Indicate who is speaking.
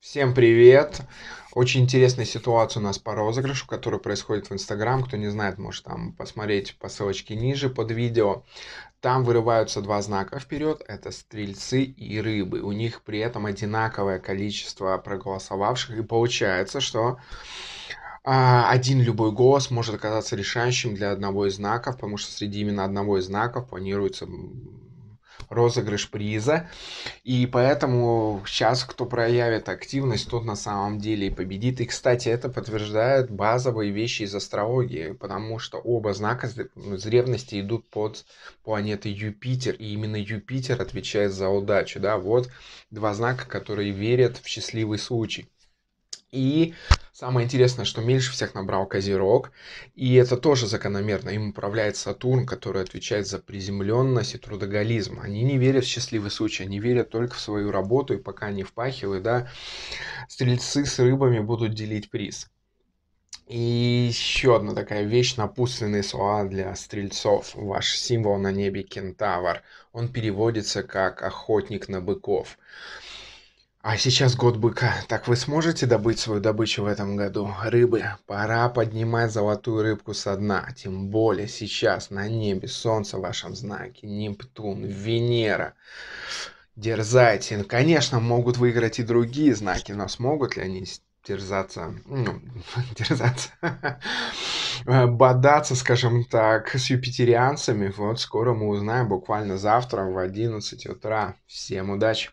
Speaker 1: Всем привет! Очень интересная ситуация у нас по розыгрышу, которая происходит в Инстаграм. Кто не знает, может там посмотреть по ссылочке ниже под видео. Там вырываются два знака вперед, это стрельцы и рыбы. У них при этом одинаковое количество проголосовавших, и получается, что а, один любой голос может оказаться решающим для одного из знаков, потому что среди именно одного из знаков планируется розыгрыш приза. И поэтому сейчас, кто проявит активность, тот на самом деле и победит. И, кстати, это подтверждают базовые вещи из астрологии, потому что оба знака зревности ну, идут под планеты Юпитер. И именно Юпитер отвечает за удачу. Да? Вот два знака, которые верят в счастливый случай. И Самое интересное, что меньше всех набрал Козерог, и это тоже закономерно. Им управляет Сатурн, который отвечает за приземленность и трудоголизм. Они не верят в счастливый случай, они верят только в свою работу, и пока не впахивают, да, стрельцы с рыбами будут делить приз. И еще одна такая вещь, напутственные слова для стрельцов. Ваш символ на небе кентавр. Он переводится как «охотник на быков». А сейчас год быка. Так вы сможете добыть свою добычу в этом году? Рыбы, пора поднимать золотую рыбку со дна. Тем более сейчас на небе солнце в вашем знаке, Нептун, Венера. Дерзайте. Конечно, могут выиграть и другие знаки, но смогут ли они терзаться, ну, терзаться, бодаться, скажем так, с юпитерианцами. Вот скоро мы узнаем, буквально завтра в 11 утра. Всем удачи!